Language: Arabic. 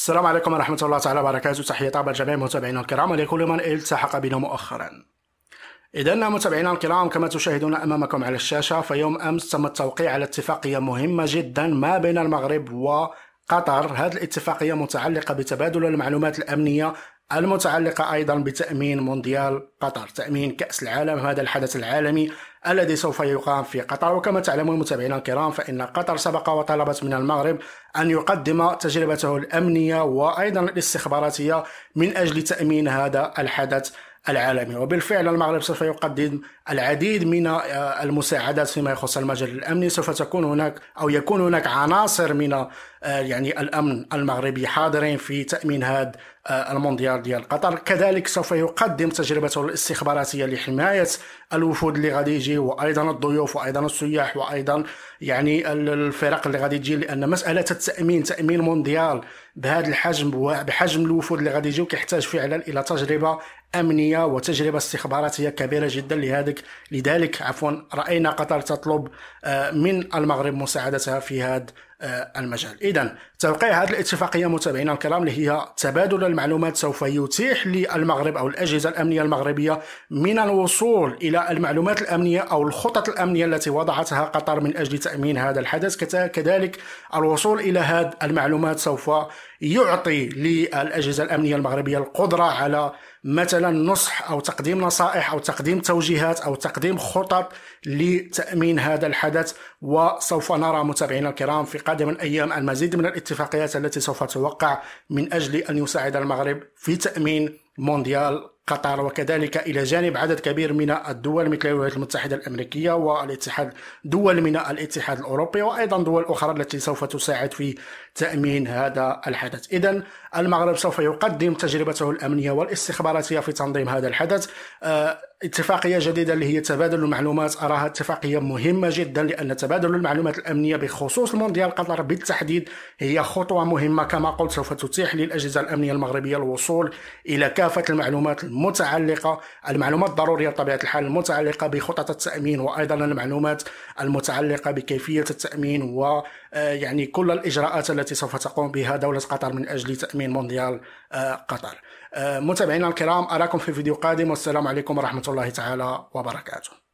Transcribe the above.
السلام عليكم ورحمة الله تعالى وبركاته تحية طابة جميع متابعينا الكرام ولكل من التحق بنا مؤخرا إذا متابعينا الكرام كما تشاهدون أمامكم على الشاشة فيوم أمس تم التوقيع على اتفاقية مهمة جدا ما بين المغرب وقطر هذه الاتفاقية متعلقة بتبادل المعلومات الأمنية المتعلقة أيضا بتأمين مونديال قطر تأمين كأس العالم هذا الحدث العالمي الذي سوف يقام في قطر وكما تعلمون متابعينا الكرام فإن قطر سبق وطلبت من المغرب أن يقدم تجربته الأمنية وأيضا الاستخباراتية من أجل تأمين هذا الحدث العالمي وبالفعل المغرب سوف يقدم العديد من آه، المساعدات فيما يخص المجال الامني سوف تكون هناك او يكون هناك عناصر من آه، يعني الامن المغربي حاضرين في تامين هذا آه، المونديال ديال قطر كذلك سوف يقدم تجربته الاستخباراتيه لحمايه الوفود اللي غادي يجي وايضا الضيوف وايضا السياح وايضا يعني الفرق اللي غادي تجي لان مساله التامين تامين مونديال بهذا الحجم وبحجم الوفود اللي غادي يجيو كيحتاج فعلا الى تجربه امنيه وتجربه استخباراتيه كبيره جدا لهذاك لذلك عفوا راينا قطر تطلب آه، من المغرب مساعدتها في هذا آه، المجال اذا توقيع هذه الاتفاقيه متابعينا الكرام اللي هي تبادل المعلومات سوف يتيح للمغرب او الاجهزه الامنيه المغربيه من الوصول الى المعلومات الامنيه او الخطط الامنيه التي وضعتها قطر من اجل تامين هذا الحدث كذلك الوصول الى هذه المعلومات سوف يعطي للاجهزه الامنيه المغربيه القدره على مثلا نصح او تقديم نصائح او تقديم توجيهات او تقديم خطط لتامين هذا الحدث وسوف نرى متابعينا الكرام في قادم الايام المزيد من الاتفاقيات التي سوف توقع من اجل ان يساعد المغرب في تامين مونديال قطر وكذلك إلى جانب عدد كبير من الدول مثل الولايات المتحدة الأمريكية والاتحاد دول من الاتحاد الأوروبي وأيضا دول أخرى التي سوف تساعد في تأمين هذا الحدث إذا المغرب سوف يقدم تجربته الأمنية والاستخباراتية في تنظيم هذا الحدث آه، اتفاقيه جديده اللي هي تبادل المعلومات اراها اتفاقيه مهمه جدا لان تبادل المعلومات الامنيه بخصوص المونديال قطر بالتحديد هي خطوه مهمه كما قلت سوف تتيح للاجهزه الامنيه المغربيه الوصول الى كافه المعلومات المتعلقه المعلومات الضروريه بطبيعه الحال المتعلقه بخطط التامين وايضا المعلومات المتعلقه بكيفيه التامين و آه، يعني كل الاجراءات التي سوف تقوم بها دوله قطر من اجل تامين مونديال آه، قطر آه، متابعينا الكرام اراكم في فيديو قادم والسلام عليكم ورحمه الله تعالى وبركاته